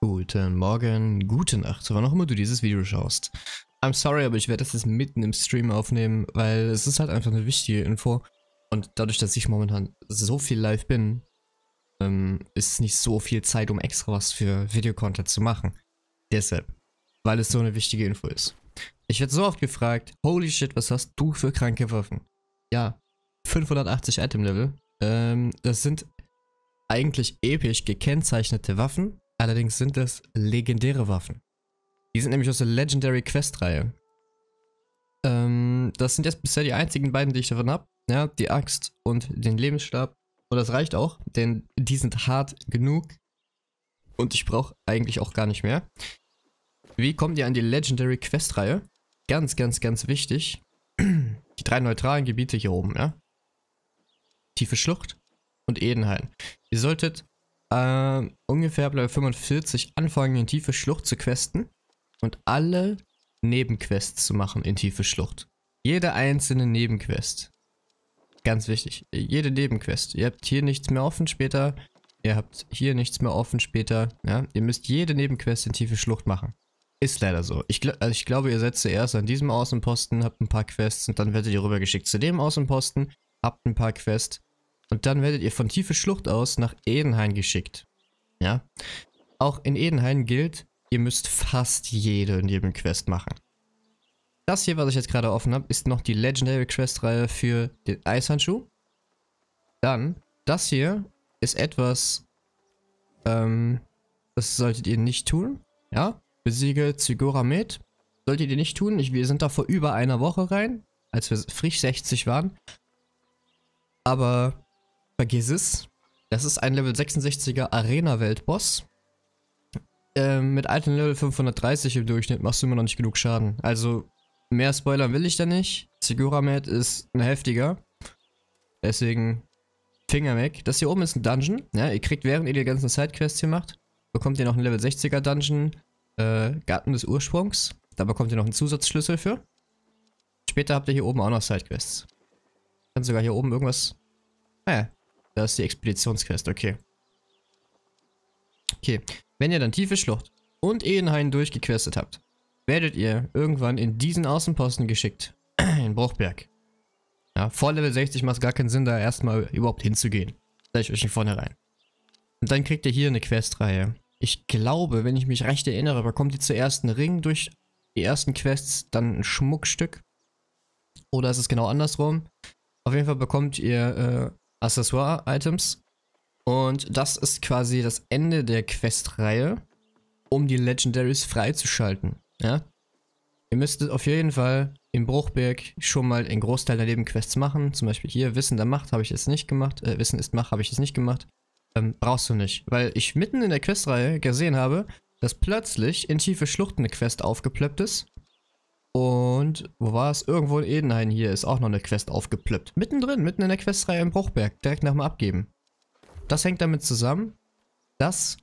Guten Morgen, gute Nacht, wann auch immer du dieses Video schaust. I'm sorry, aber ich werde das jetzt mitten im Stream aufnehmen, weil es ist halt einfach eine wichtige Info. Und dadurch, dass ich momentan so viel live bin, ähm, ist nicht so viel Zeit, um extra was für Videocontent zu machen. Deshalb, weil es so eine wichtige Info ist. Ich werde so oft gefragt, holy shit, was hast du für kranke Waffen? Ja, 580 Item Level. Ähm, das sind eigentlich episch gekennzeichnete Waffen, Allerdings sind das legendäre Waffen. Die sind nämlich aus der Legendary Quest Reihe. Ähm, das sind jetzt bisher die einzigen beiden, die ich davon habe. Ja, die Axt und den Lebensstab. Und das reicht auch, denn die sind hart genug. Und ich brauche eigentlich auch gar nicht mehr. Wie kommt ihr an die Legendary Quest Reihe? Ganz, ganz, ganz wichtig. Die drei neutralen Gebiete hier oben, ja? Tiefe Schlucht und Edenhain. Ihr solltet äh, ungefähr bei 45 anfangen, in tiefe Schlucht zu questen und alle Nebenquests zu machen in tiefe Schlucht. Jede einzelne Nebenquest. Ganz wichtig. Jede Nebenquest. Ihr habt hier nichts mehr offen später. Ihr habt hier nichts mehr offen später. Ja? Ihr müsst jede Nebenquest in tiefe Schlucht machen. Ist leider so. Ich, gl also ich glaube, ihr setzt zuerst an diesem Außenposten, habt ein paar Quests und dann werdet ihr rübergeschickt zu dem Außenposten, habt ein paar Quests und dann werdet ihr von Tiefe Schlucht aus nach Edenhain geschickt. Ja. Auch in Edenhain gilt, ihr müsst fast jede Nebenquest machen. Das hier, was ich jetzt gerade offen habe, ist noch die Legendary Quest-Reihe für den Eishandschuh. Dann, das hier ist etwas, ähm, das solltet ihr nicht tun. Ja, besiege Zygoramet. Solltet ihr nicht tun. Ich, wir sind da vor über einer Woche rein, als wir frisch 60 waren. Aber Vergiss es. Das ist ein Level 66er Arena-Weltboss. Ähm, mit alten Level 530 im Durchschnitt machst du immer noch nicht genug Schaden. Also, mehr Spoilern will ich da nicht. Siguramet ist ein heftiger. Deswegen Finger weg. Das hier oben ist ein Dungeon. Ja, ihr kriegt, während ihr die ganzen Sidequests hier macht, bekommt ihr noch einen Level 60er Dungeon, äh, Garten des Ursprungs. Da bekommt ihr noch einen Zusatzschlüssel für. Später habt ihr hier oben auch noch Sidequests. Kann sogar hier oben irgendwas... Naja, das ist die Expeditionsquest, okay. Okay, wenn ihr dann Tiefe Schlucht und Edenhain durchgequestet habt, werdet ihr irgendwann in diesen Außenposten geschickt. in Bruchberg. Ja, vor Level 60 macht es gar keinen Sinn, da erstmal überhaupt hinzugehen. Sag ich euch von vornherein. Und dann kriegt ihr hier eine Questreihe. Ich glaube, wenn ich mich recht erinnere, bekommt ihr zuerst einen Ring durch die ersten Quests, dann ein Schmuckstück. Oder ist es genau andersrum? Auf jeden Fall bekommt ihr äh, Accessoire-Items. Und das ist quasi das Ende der Questreihe, um die Legendaries freizuschalten. Ja? Ihr müsstet auf jeden Fall im Bruchberg schon mal einen Großteil der Nebenquests machen. Zum Beispiel hier Wissen der Macht habe ich jetzt nicht gemacht. Äh, Wissen ist Macht habe ich jetzt nicht gemacht. Ähm, brauchst du nicht. Weil ich mitten in der Questreihe gesehen habe, dass plötzlich in tiefe Schluchten eine Quest aufgeplöppt ist. Und wo war es? Irgendwo in Edenhain hier ist auch noch eine Quest aufgeplöppt. Mittendrin, mitten in der Questreihe im Bruchberg. Direkt nach dem Abgeben. Das hängt damit zusammen, dass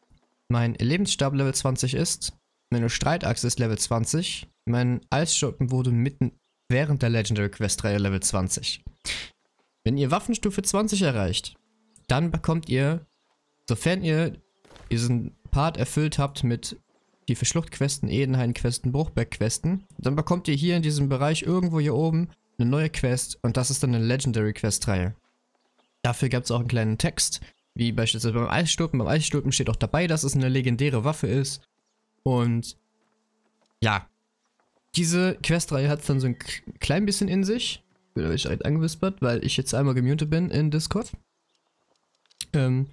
mein Lebensstab Level 20 ist. Meine Streitachse ist Level 20. Mein Eisschuppen wurde mitten während der Legendary Questreihe Level 20. Wenn ihr Waffenstufe 20 erreicht, dann bekommt ihr, sofern ihr diesen Part erfüllt habt mit die für Schluchtquesten, Edenhain-Questen, Bruchbeck-Questen. Dann bekommt ihr hier in diesem Bereich irgendwo hier oben eine neue Quest und das ist dann eine Legendary Quest-Reihe. Dafür gibt es auch einen kleinen Text, wie beispielsweise beim Eisstulpen. Beim Eisstulpen steht auch dabei, dass es eine legendäre Waffe ist. Und ja, diese Questreihe hat es dann so ein klein bisschen in sich. Ich bin euch angewispert, weil ich jetzt einmal gemutet bin in Discord. Ähm,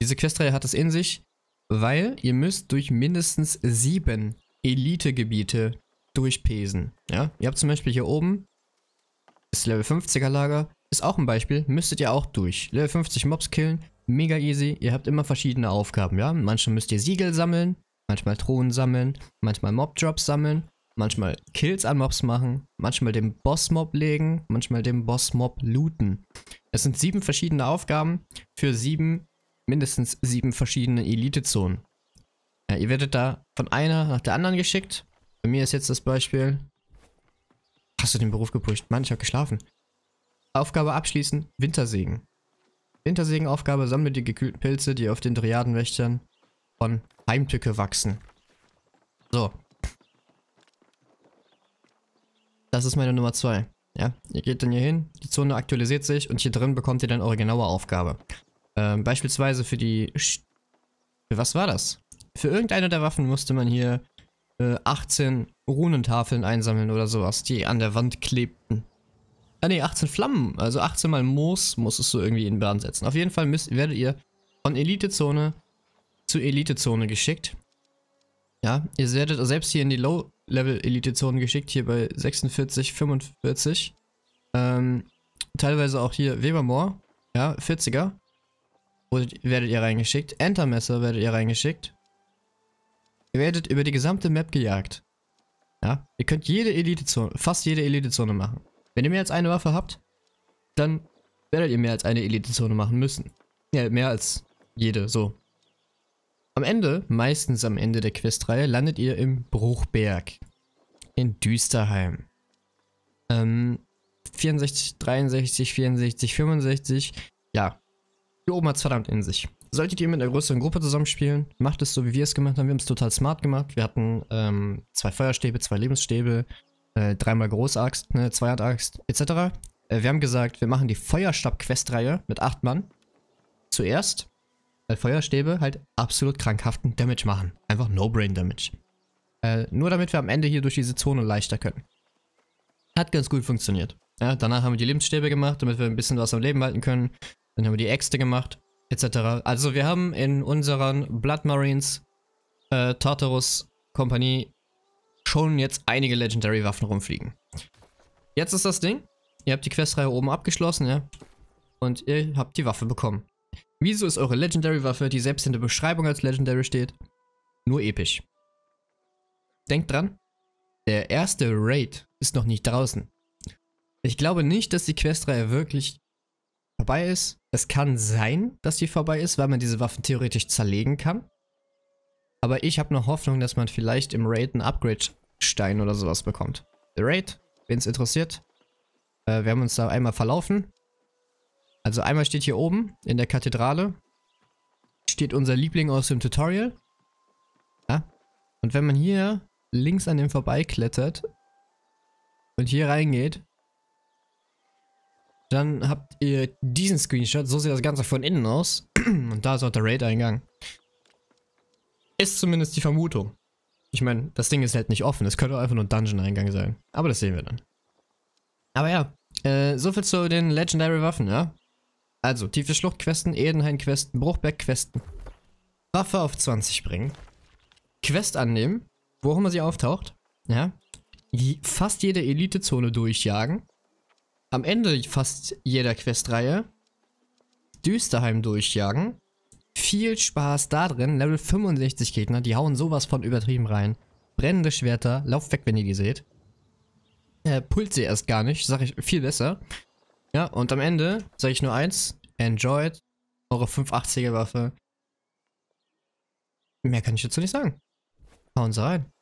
diese Questreihe hat es in sich, weil ihr müsst durch mindestens sieben Elite-Gebiete durchpesen. Ja? Ihr habt zum Beispiel hier oben das Level 50er Lager, ist auch ein Beispiel, müsstet ihr auch durch. Level 50 Mobs killen, mega easy, ihr habt immer verschiedene Aufgaben, ja. Manchmal müsst ihr Siegel sammeln, manchmal Thronen sammeln, manchmal Mob-Drops sammeln, manchmal Kills an Mobs machen, manchmal den Boss-Mob legen, manchmal den Boss-Mob looten. Es sind sieben verschiedene Aufgaben für sieben mindestens sieben verschiedene Elite-Zonen. Ja, ihr werdet da von einer nach der anderen geschickt. Bei mir ist jetzt das Beispiel. Hast du den Beruf gepusht? Mann, ich habe geschlafen. Aufgabe abschließen, Wintersägen. Wintersägen-Aufgabe, sammle die gekühlten Pilze, die auf den Driadenwächtern von Heimtücke wachsen. So. Das ist meine Nummer 2. Ja, ihr geht dann hier hin, die Zone aktualisiert sich und hier drin bekommt ihr dann eure genaue Aufgabe. Ähm, beispielsweise für die... Für was war das? Für irgendeine der Waffen musste man hier äh, 18 Runentafeln einsammeln oder sowas, die an der Wand klebten. Ah ne, 18 Flammen, also 18 mal Moos muss es so irgendwie in Brand setzen. Auf jeden Fall müsst, werdet ihr von Elitezone zu Elitezone geschickt. Ja, ihr werdet selbst hier in die Low-Level-Elitezone geschickt, hier bei 46, 45. Ähm, teilweise auch hier Webermoor, ja, 40er werdet ihr reingeschickt. Entermesser werdet ihr reingeschickt. Ihr werdet über die gesamte Map gejagt. Ja, ihr könnt jede Elitezone, fast jede Elitezone machen. Wenn ihr mehr als eine Waffe habt, dann werdet ihr mehr als eine Elitezone machen müssen. Ja, mehr als jede, so. Am Ende, meistens am Ende der Questreihe, landet ihr im Bruchberg. In Düsterheim. Ähm, 64, 63, 64, 65. Ja, hier oben hat es verdammt in sich. Solltet ihr mit einer größeren Gruppe zusammenspielen, macht es so, wie wir es gemacht haben. Wir haben es total smart gemacht. Wir hatten ähm, zwei Feuerstäbe, zwei Lebensstäbe, äh, dreimal Großaxt, eine Zweihandaxt, etc. Äh, wir haben gesagt, wir machen die Feuerstab-Quest-Reihe mit acht Mann. Zuerst, weil äh, Feuerstäbe halt absolut krankhaften Damage machen. Einfach No-Brain-Damage. Äh, nur damit wir am Ende hier durch diese Zone leichter können. Hat ganz gut funktioniert. Ja, danach haben wir die Lebensstäbe gemacht, damit wir ein bisschen was am Leben halten können. Dann haben wir die Äxte gemacht, etc. Also wir haben in unseren Blood Marines äh, Tartarus Kompanie schon jetzt einige Legendary Waffen rumfliegen. Jetzt ist das Ding. Ihr habt die Questreihe oben abgeschlossen, ja. Und ihr habt die Waffe bekommen. Wieso ist eure Legendary Waffe, die selbst in der Beschreibung als Legendary steht, nur episch? Denkt dran, der erste Raid ist noch nicht draußen. Ich glaube nicht, dass die Questreihe wirklich vorbei ist. Es kann sein, dass die vorbei ist, weil man diese Waffen theoretisch zerlegen kann. Aber ich habe noch Hoffnung, dass man vielleicht im Raid einen Upgrade-Stein oder sowas bekommt. The Raid, wen es interessiert. Äh, wir haben uns da einmal verlaufen. Also einmal steht hier oben in der Kathedrale, steht unser Liebling aus dem Tutorial. Ja. Und wenn man hier links an dem vorbeiklettert und hier reingeht, dann habt ihr diesen Screenshot. So sieht das Ganze von innen aus. Und da ist auch der Raid-Eingang. Ist zumindest die Vermutung. Ich meine, das Ding ist halt nicht offen. Es könnte auch einfach nur ein Dungeon-Eingang sein. Aber das sehen wir dann. Aber ja, äh, soviel zu den Legendary-Waffen, ja? Also, tiefe Schlucht-Questen, Edenhain-Questen, Bruchberg-Questen. Waffe auf 20 bringen. Quest annehmen, wo auch immer sie auftaucht. Ja? Fast jede Elite-Zone durchjagen am Ende fast jeder Questreihe Düsterheim durchjagen. Viel Spaß da drin. Level 65 Gegner, die hauen sowas von übertrieben rein. Brennende Schwerter, lauft weg, wenn ihr die seht. Äh, pult sie erst gar nicht, sag ich viel besser. Ja, und am Ende sage ich nur eins: Enjoyed eure 580er Waffe. Mehr kann ich dazu nicht sagen. Hauen Sie rein.